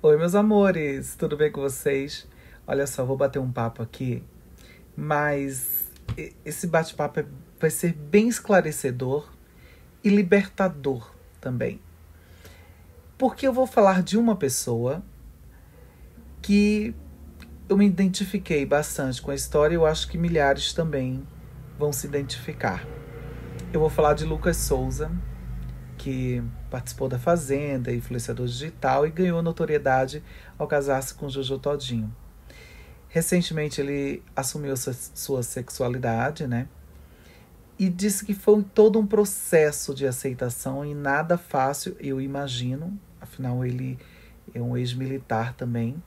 Oi, meus amores, tudo bem com vocês? Olha só, vou bater um papo aqui, mas esse bate-papo é, vai ser bem esclarecedor e libertador também. Porque eu vou falar de uma pessoa que eu me identifiquei bastante com a história e eu acho que milhares também vão se identificar. Eu vou falar de Lucas Souza, que participou da Fazenda, influenciador digital e ganhou notoriedade ao casar-se com Jojo Todinho. Recentemente ele assumiu sua sexualidade, né? E disse que foi todo um processo de aceitação e nada fácil, eu imagino. Afinal, ele é um ex-militar também.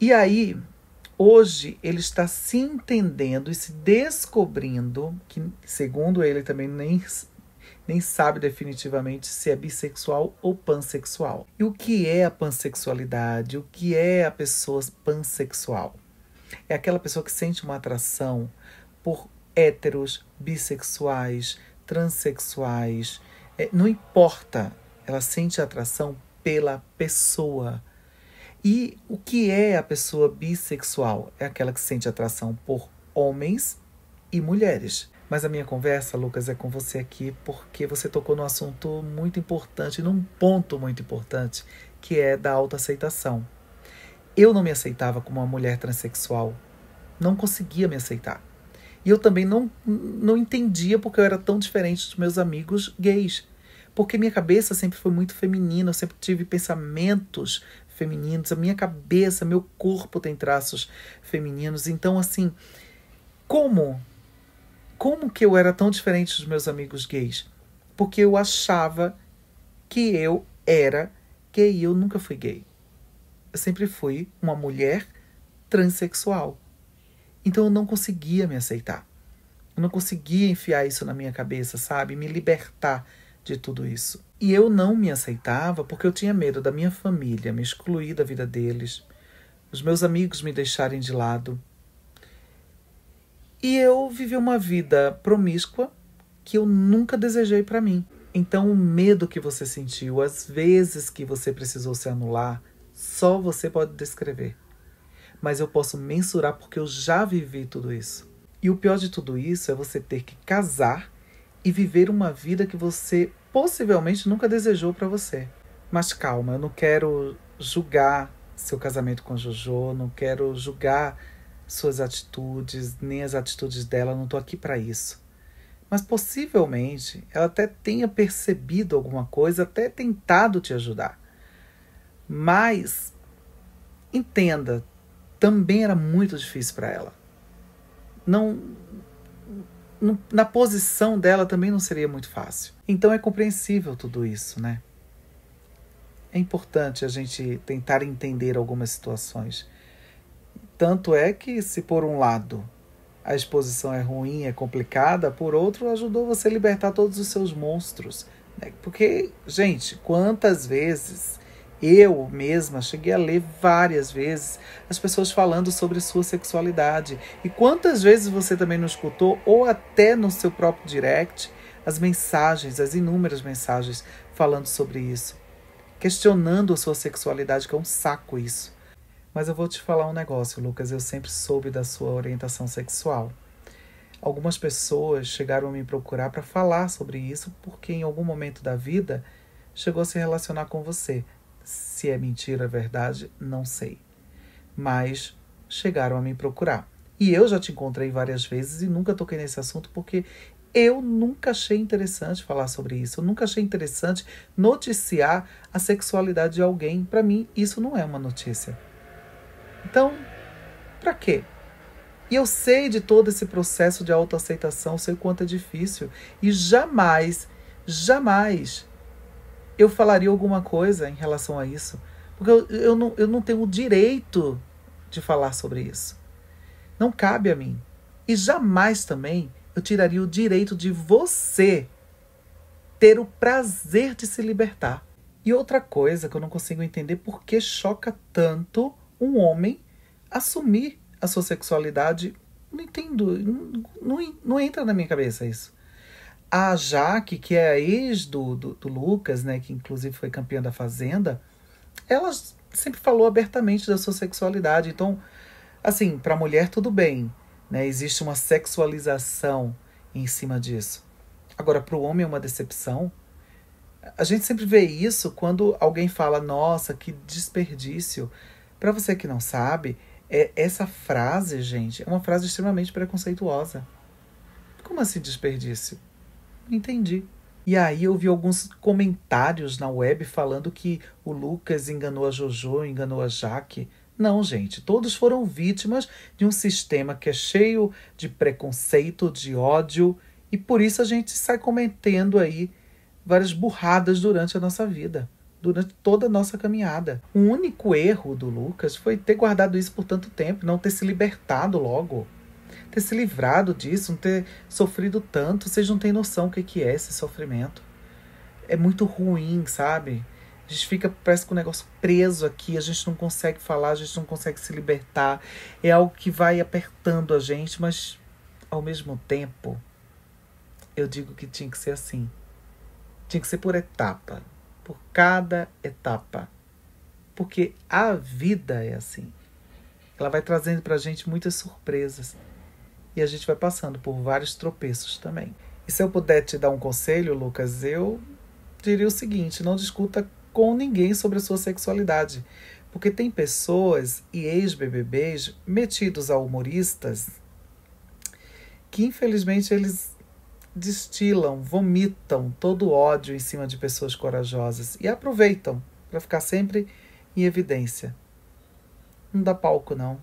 E aí, hoje, ele está se entendendo e se descobrindo, que segundo ele também nem nem sabe definitivamente se é bissexual ou pansexual. E o que é a pansexualidade? O que é a pessoa pansexual? É aquela pessoa que sente uma atração por héteros, bissexuais, transexuais, é, não importa, ela sente atração pela pessoa. E o que é a pessoa bissexual? É aquela que sente atração por homens e mulheres. Mas a minha conversa, Lucas, é com você aqui porque você tocou num assunto muito importante, num ponto muito importante, que é da autoaceitação. Eu não me aceitava como uma mulher transexual. Não conseguia me aceitar. E eu também não, não entendia porque eu era tão diferente dos meus amigos gays. Porque minha cabeça sempre foi muito feminina, eu sempre tive pensamentos femininos, a minha cabeça, meu corpo tem traços femininos. Então, assim, como como que eu era tão diferente dos meus amigos gays? Porque eu achava que eu era gay e eu nunca fui gay. Eu sempre fui uma mulher transexual. Então eu não conseguia me aceitar. Eu não conseguia enfiar isso na minha cabeça, sabe? Me libertar de tudo isso. E eu não me aceitava porque eu tinha medo da minha família me excluir da vida deles, os meus amigos me deixarem de lado, e eu vivi uma vida promíscua que eu nunca desejei para mim. Então, o medo que você sentiu, as vezes que você precisou se anular, só você pode descrever. Mas eu posso mensurar porque eu já vivi tudo isso. E o pior de tudo isso é você ter que casar e viver uma vida que você possivelmente nunca desejou para você. Mas calma, eu não quero julgar seu casamento com Jojo, não quero julgar suas atitudes, nem as atitudes dela, não estou aqui para isso. Mas possivelmente ela até tenha percebido alguma coisa, até tentado te ajudar. Mas entenda, também era muito difícil para ela. Não, não, na posição dela também não seria muito fácil. Então é compreensível tudo isso, né? É importante a gente tentar entender algumas situações tanto é que, se por um lado a exposição é ruim, é complicada, por outro, ajudou você a libertar todos os seus monstros. Né? Porque, gente, quantas vezes eu mesma cheguei a ler várias vezes as pessoas falando sobre sua sexualidade. E quantas vezes você também não escutou, ou até no seu próprio direct, as mensagens, as inúmeras mensagens falando sobre isso, questionando a sua sexualidade, que é um saco isso. Mas eu vou te falar um negócio, Lucas. Eu sempre soube da sua orientação sexual. Algumas pessoas chegaram a me procurar para falar sobre isso porque, em algum momento da vida, chegou a se relacionar com você. Se é mentira, é verdade, não sei. Mas chegaram a me procurar. E eu já te encontrei várias vezes e nunca toquei nesse assunto porque eu nunca achei interessante falar sobre isso. Eu nunca achei interessante noticiar a sexualidade de alguém. Para mim, isso não é uma notícia. Então, para quê? E eu sei de todo esse processo de autoaceitação, sei o quanto é difícil. E jamais, jamais eu falaria alguma coisa em relação a isso. Porque eu, eu, não, eu não tenho o direito de falar sobre isso. Não cabe a mim. E jamais também eu tiraria o direito de você ter o prazer de se libertar. E outra coisa que eu não consigo entender por que choca tanto um homem assumir a sua sexualidade. Não entendo, não, não, não entra na minha cabeça isso. A Jaque, que é a ex do, do, do Lucas, né, que inclusive foi campeã da Fazenda, ela sempre falou abertamente da sua sexualidade. Então, assim, para a mulher tudo bem, né? Existe uma sexualização em cima disso. Agora, para o homem é uma decepção. A gente sempre vê isso quando alguém fala: "Nossa, que desperdício". Para você que não sabe, é, essa frase, gente, é uma frase extremamente preconceituosa. Como assim desperdício? Não entendi. E aí eu vi alguns comentários na web falando que o Lucas enganou a Jojo, enganou a Jaque. Não, gente, todos foram vítimas de um sistema que é cheio de preconceito, de ódio, e por isso a gente sai cometendo aí várias burradas durante a nossa vida durante toda a nossa caminhada. O único erro do Lucas foi ter guardado isso por tanto tempo, não ter se libertado logo, ter se livrado disso, não ter sofrido tanto. Vocês não têm noção o que é esse sofrimento. É muito ruim, sabe? A gente fica, parece que o um negócio preso aqui, a gente não consegue falar, a gente não consegue se libertar. É algo que vai apertando a gente, mas ao mesmo tempo, eu digo que tinha que ser assim. Tinha que ser por etapa por cada etapa. Porque a vida é assim. Ela vai trazendo para a gente muitas surpresas. E a gente vai passando por vários tropeços também. E se eu puder te dar um conselho, Lucas, eu diria o seguinte: não discuta com ninguém sobre a sua sexualidade. Porque tem pessoas e ex-BBBs metidos a humoristas que, infelizmente, eles destilam, vomitam todo o ódio em cima de pessoas corajosas e aproveitam para ficar sempre em evidência. Não dá palco, não.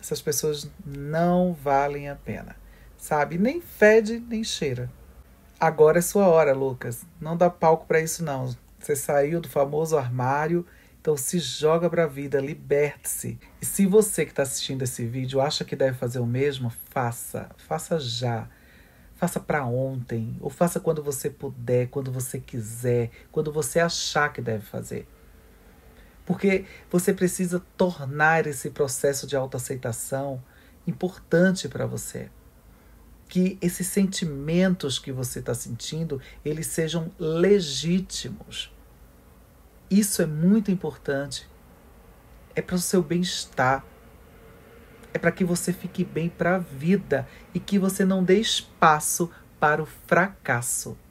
Essas pessoas não valem a pena, sabe? Nem fede, nem cheira. Agora é sua hora, Lucas. Não dá palco para isso, não. Você saiu do famoso armário, então se joga para a vida, liberte-se. E se você que está assistindo esse vídeo acha que deve fazer o mesmo, faça. Faça já Faça para ontem, ou faça quando você puder, quando você quiser, quando você achar que deve fazer. Porque você precisa tornar esse processo de autoaceitação importante para você. Que esses sentimentos que você está sentindo, eles sejam legítimos. Isso é muito importante. É para o seu bem-estar é para que você fique bem para a vida e que você não dê espaço para o fracasso.